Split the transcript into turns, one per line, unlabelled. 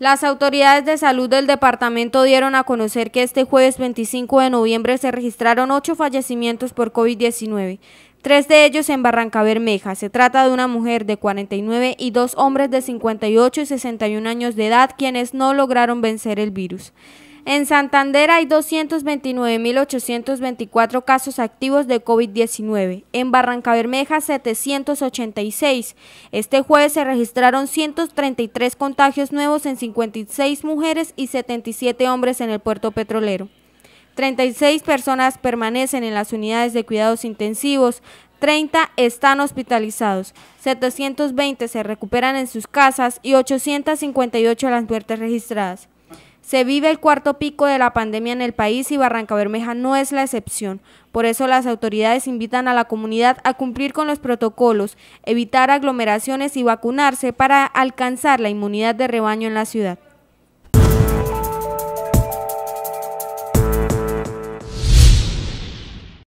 Las autoridades de salud del departamento dieron a conocer que este jueves 25 de noviembre se registraron ocho fallecimientos por COVID-19, tres de ellos en Barranca Bermeja. Se trata de una mujer de 49 y dos hombres de 58 y 61 años de edad quienes no lograron vencer el virus. En Santander hay 229.824 casos activos de COVID-19. En Barranca Bermeja, 786. Este jueves se registraron 133 contagios nuevos en 56 mujeres y 77 hombres en el puerto petrolero. 36 personas permanecen en las unidades de cuidados intensivos, 30 están hospitalizados, 720 se recuperan en sus casas y 858 las muertes registradas. Se vive el cuarto pico de la pandemia en el país y Barranca Bermeja no es la excepción. Por eso las autoridades invitan a la comunidad a cumplir con los protocolos, evitar aglomeraciones y vacunarse para alcanzar la inmunidad de rebaño en la ciudad.